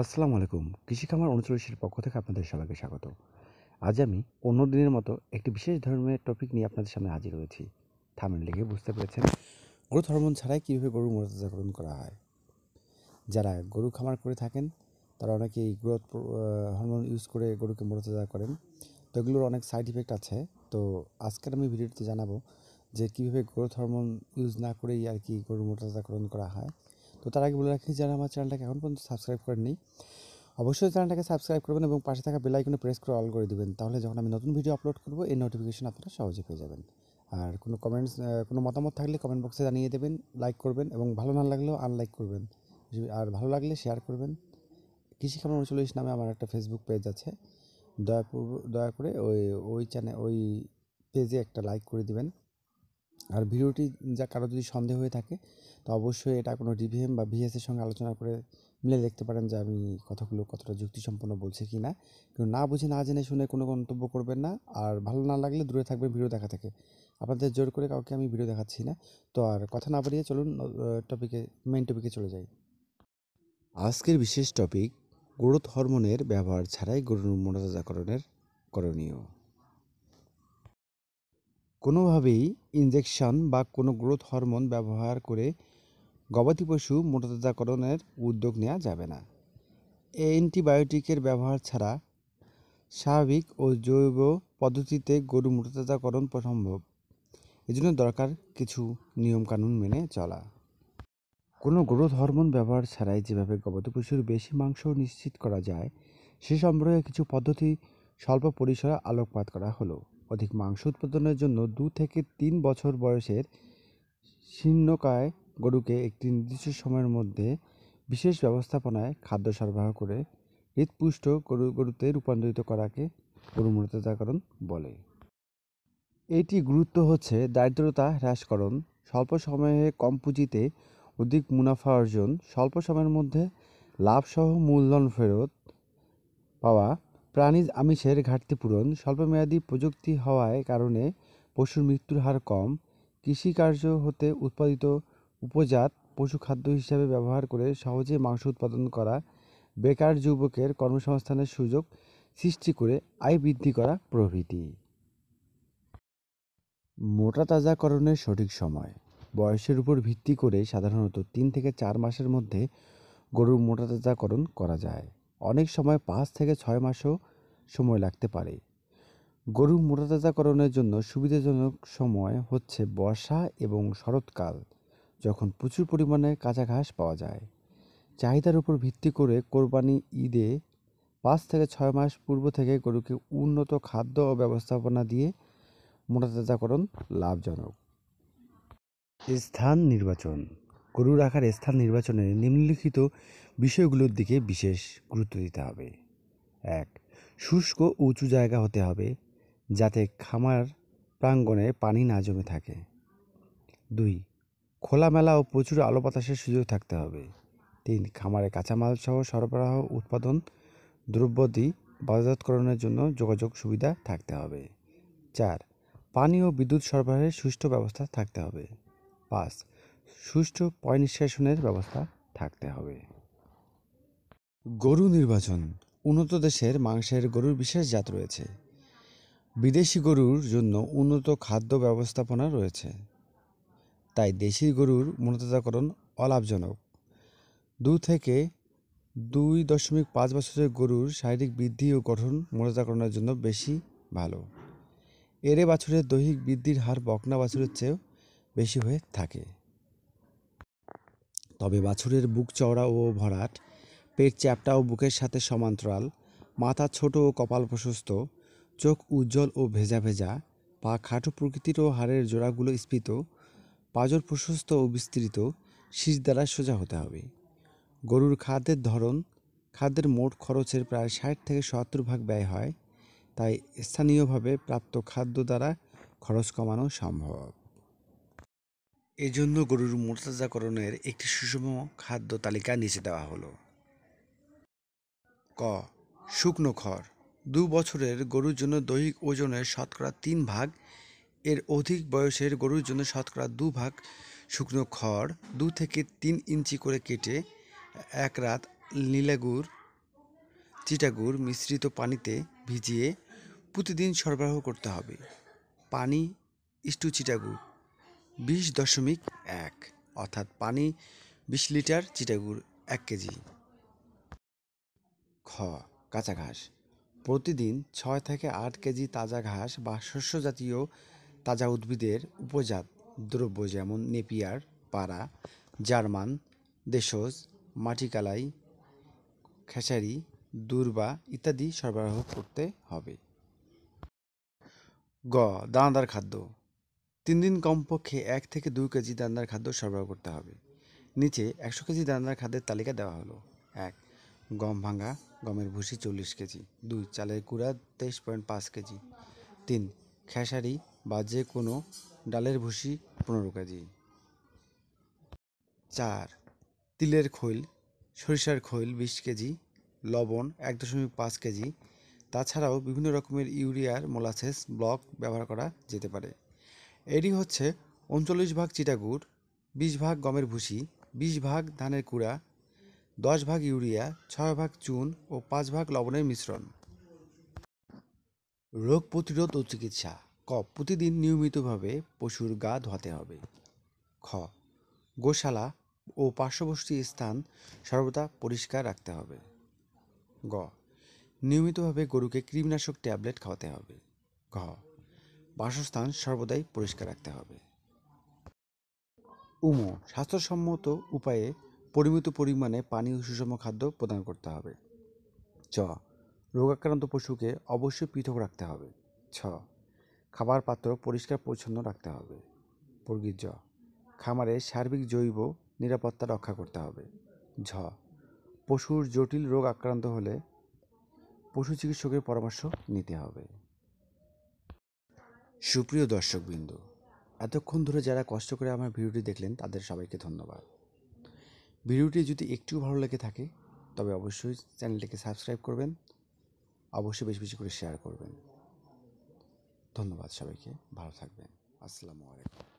আসসালামু আলাইকুম কৃষি খামার অনুচলিশের পক্ষ থেকে আপনাদের সবাইকে স্বাগত আজ আমি অন্য দিনের মতো একটি বিশেষ ধর্মের টপিক নিয়ে আপনাদের সামনে হাজির হয়েছি থামেন লেগে বুঝতে পেরেছেন গরু হরমোন ছাড়াই কীভাবে গরুর মর্যাদাকরণ করা হয় যারা গরু খামার করে থাকেন তারা অনেকেই গ্রোথ হরমোন ইউজ করে গরুকে মর্যাদা করেন তো এগুলোর অনেক সাইড ইফেক্ট আছে তো আজকের আমি ভিডিওতে জানাবো যে কীভাবে গ্রোথ হরমোন ইউজ না করেই আর কি গরুর মোটাতাকরণ করা হয় তো তার আগে বলে রাখি যারা আমার চ্যানেলটাকে এখন পর্যন্ত সাবস্ক্রাইব করেননি অবশ্যই চ্যানেলটাকে সাবস্ক্রাইব করবেন এবং পাশে থাকা বেলাইকনে প্রেস করে অল করে দেবেন তাহলে যখন আমি নতুন ভিডিও আপলোড করব এই নোটিফিকেশন আপনারা সহজে পেয়ে যাবেন আর কোনো কমেন্টস কোনো মতামত থাকলে কমেন্ট বক্সে জানিয়ে দেবেন লাইক করবেন এবং ভালো না লাগলেও আনলাইক করবেন আর ভালো লাগলে শেয়ার করবেন কৃষি খামার উনচল্লিশ নামে আমার একটা ফেসবুক পেজ আছে দয়াপূর্ব দয়া করে ওই ওই চ্যানেল ওই পেজে একটা লাইক করে দিবেন আর ভিডিওটি যা কারো যদি সন্দেহ হয়ে থাকে তো অবশ্যই এটা কোনো ডিভিএম বা ভিএসের সঙ্গে আলোচনা করে মিলে দেখতে পারেন যে আমি কথাগুলো কতটা যুক্তিসম্পন্ন বলছি কি না কিন্তু না বুঝে না জেনে শুনে কোনো মন্তব্য করবেন না আর ভালো না লাগলে দূরে থাকবেন ভিডিও দেখা থেকে আপনাদের জোর করে কাউকে আমি ভিডিও দেখাচ্ছি না তো আর কথা না বাড়িয়ে চলুন টপিকে মেইন টপিকে চলে যাই আজকের বিশেষ টপিক গ্রোথ হরমোনের ব্যবহার ছাড়াই গরুর মোটাজাকরণের করণীয় কোনোভাবেই ইনজেকশন বা কোনো গ্রোথ হরমোন ব্যবহার করে গবাদি পশু মোটাতাজাকরণের উদ্যোগ নেওয়া যাবে না অ্যান্টিবায়োটিকের ব্যবহার ছাড়া স্বাভাবিক ও জৈব পদ্ধতিতে গরু মোটাতাজাকরণ সম্ভব এজন্য দরকার কিছু নিয়মকানুন মেনে চলা কোনো গ্রোথ হরমোন ব্যবহার ছাড়াই যেভাবে গবাদি পশুর বেশি মাংস নিশ্চিত করা যায় সে সম্পর্কে কিছু পদ্ধতি স্বল্প পরিসরে আলোকপাত করা হলো অধিক মাংস উৎপাদনের জন্য দু থেকে তিন বছর বয়সের শীর্ণকায় গরুকে একটি নির্দিষ্ট সময়ের মধ্যে বিশেষ ব্যবস্থাপনায় খাদ্য সরবরাহ করে হৃৎপুষ্ট গরু গরুতে রূপান্তরিত করাকে গরুমূলতাকরণ বলে এটি গুরুত্ব হচ্ছে দারিদ্রতা হ্রাসকরণ স্বল্প সময়ে কম পুঁজিতে অধিক মুনাফা অর্জন স্বল্প সময়ের মধ্যে লাভসহ মূলধন ফেরত পাওয়া প্রাণীজ আমিষের ঘাটতি পূরণ স্বল্পমেয়াদী প্রযুক্তি হওয়ার কারণে পশুর মৃত্যুর হার কম কৃষিকার্য হতে উৎপাদিত উপজাত পশুখাদ্য হিসাবে ব্যবহার করে সহজে মাংস উৎপাদন করা বেকার যুবকের কর্মসংস্থানের সুযোগ সৃষ্টি করে আয় বৃদ্ধি করা প্রভৃতি মোটা তাজাকরণের সঠিক সময় বয়সের উপর ভিত্তি করে সাধারণত তিন থেকে চার মাসের মধ্যে গরুর মোটা তাজাকরণ করা যায় অনেক সময় পাঁচ থেকে ছয় মাসও সময় লাগতে পারে গরু মোটাতাজাকরণের জন্য সুবিধাজনক সময় হচ্ছে বর্ষা এবং শরৎকাল যখন প্রচুর পরিমাণে কাঁচা ঘাস পাওয়া যায় চাহিদার উপর ভিত্তি করে কোরবানি ঈদে পাঁচ থেকে ছয় মাস পূর্ব থেকে গরুকে উন্নত খাদ্য ও ব্যবস্থাপনা দিয়ে মোটাতাজাকরণ লাভজনক স্থান নির্বাচন গরু রাখার স্থান নির্বাচনে নিম্নলিখিত বিষয়গুলোর দিকে বিশেষ গুরুত্ব দিতে হবে এক শুষ্ক উঁচু জায়গা হতে হবে যাতে খামার প্রাঙ্গণে পানি না জমে থাকে দুই খোলামেলা ও প্রচুর আলো বাতাসের সুযোগ থাকতে হবে তিন খামারে কাঁচামাল সহ সরবরাহ উৎপাদন দ্রব্যদি বাজারতকরণের জন্য যোগাযোগ সুবিধা থাকতে হবে চার পানি ও বিদ্যুৎ সরবরাহের সুষ্ঠু ব্যবস্থা থাকতে হবে পাঁচ সুষ্ঠু পয় নিষ্কাশনের ব্যবস্থা থাকতে হবে গরু নির্বাচন উন্নত দেশের মাংসের গরুর বিশেষ জাত রয়েছে বিদেশি গরুর জন্য উন্নত খাদ্য ব্যবস্থাপনা রয়েছে তাই দেশি গরুর উন্নততাকরণ অলাভজনক দু থেকে দুই দশমিক পাঁচ বছরের গরুর শারীরিক বৃদ্ধি ও গঠন মূলতাকরণের জন্য বেশি ভালো এরে বাছুরের দৈহিক বৃদ্ধির হার বকনা বাছুরের চেয়েও বেশি হয়ে থাকে তবে বাছুরের বুক চওড়া ও ভরাট পেট চ্যাপটা ও বুকের সাথে সমান্তরাল মাথা ছোট ও কপাল প্রশস্ত চোখ উজ্জ্বল ও ভেজা ভেজা পা খাটো প্রকৃতির ও হাড়ের জোড়াগুলো স্ফীত পাজর প্রশস্ত ও বিস্তৃত শীষ দ্বারা সোজা হতে হবে গরুর খাদ্যের ধরন খাদ্যের মোট খরচের প্রায় ষাট থেকে সত্তর ভাগ ব্যয় হয় তাই স্থানীয়ভাবে প্রাপ্ত খাদ্য দ্বারা খরচ কমানো সম্ভব এজন্য গরুর মোরতাজাকরণের একটি সুষম খাদ্য তালিকা নিচে দেওয়া হলো ক শুকনো খড় দু বছরের গরুর জন্য দৈহিক ওজনের শতকরা তিন ভাগ এর অধিক বয়সের গরুর জন্য শতকরা দু ভাগ শুকনো খড় দু থেকে তিন ইঞ্চি করে কেটে এক রাত নীলাগুড় চিটাগুড় মিশ্রিত পানিতে ভিজিয়ে প্রতিদিন সরবরাহ করতে হবে পানি ইস্টু চিটাগুড় বিশ দশমিক এক অর্থাৎ পানি বিশ লিটার চিটাগুড় এক কেজি খ কাঁচা ঘাস প্রতিদিন ছয় থেকে আট কেজি তাজা ঘাস বা শস্য জাতীয় তাজা উদ্ভিদের উপজাত দ্রব্য যেমন নেপিয়ার পাড়া জার্মান দেশজ মাটিকালাই খেসারি দুর্বা ইত্যাদি সরবরাহ করতে হবে গ দানাদার খাদ্য তিন দিন কমপক্ষে এক থেকে দুই কেজি দানার খাদ্য সরবরাহ করতে হবে নিচে একশো কেজি দানার খাদ্যের তালিকা দেওয়া হলো এক গম ভাঙা গমের ভুসি চল্লিশ কেজি দুই চালের কুড়া তেইশ পয়েন্ট পাঁচ কেজি তিন খেসারি বা যে কোনো ডালের ভুসি পনেরো কেজি চার তিলের খৈল সরিষার খৈল বিশ কেজি লবণ এক দশমিক পাঁচ কেজি তাছাড়াও বিভিন্ন রকমের ইউরিয়ার মোলাসেস ব্লক ব্যবহার করা যেতে পারে এটি হচ্ছে উনচল্লিশ ভাগ চিটাগুড় বিশ ভাগ গমের ভুসি বিশ ভাগ ধানের কুড়া দশ ভাগ ইউরিয়া ছয় ভাগ চুন ও পাঁচ ভাগ লবণের মিশ্রণ রোগ প্রতিরোধ ও চিকিৎসা ক প্রতিদিন নিয়মিতভাবে পশুর গা ধোয়াতে হবে খ গোশালা ও পার্শ্ববর্তী স্থান সর্বদা পরিষ্কার রাখতে হবে গ নিয়মিতভাবে গরুকে কৃমিনাশক ট্যাবলেট খাওয়াতে হবে ঘ বাসস্থান সর্বদাই পরিষ্কার রাখতে হবে উমো স্বাস্থ্যসম্মত উপায়ে পরিমিত পরিমাণে পানি ও সুষম খাদ্য প্রদান করতে হবে চ রোগাক্রান্ত পশুকে অবশ্যই পৃথক রাখতে হবে ছ খাবার পাত্র পরিষ্কার পরিচ্ছন্ন রাখতে হবে বর্গীর জ খামারে সার্বিক জৈব নিরাপত্তা রক্ষা করতে হবে ঝ পশুর জটিল রোগ আক্রান্ত হলে পশু চিকিৎসকের পরামর্শ নিতে হবে সুপ্রিয় দর্শকবৃন্দ এতক্ষণ ধরে যারা কষ্ট করে আমার ভিডিওটি দেখলেন তাদের সবাইকে ধন্যবাদ ভিডিওটি যদি একটু ভালো লেগে থাকে তবে অবশ্যই চ্যানেলটিকে সাবস্ক্রাইব করবেন অবশ্যই বেশি বেশি করে শেয়ার করবেন ধন্যবাদ সবাইকে ভালো থাকবেন আসসালামু আলাইকুম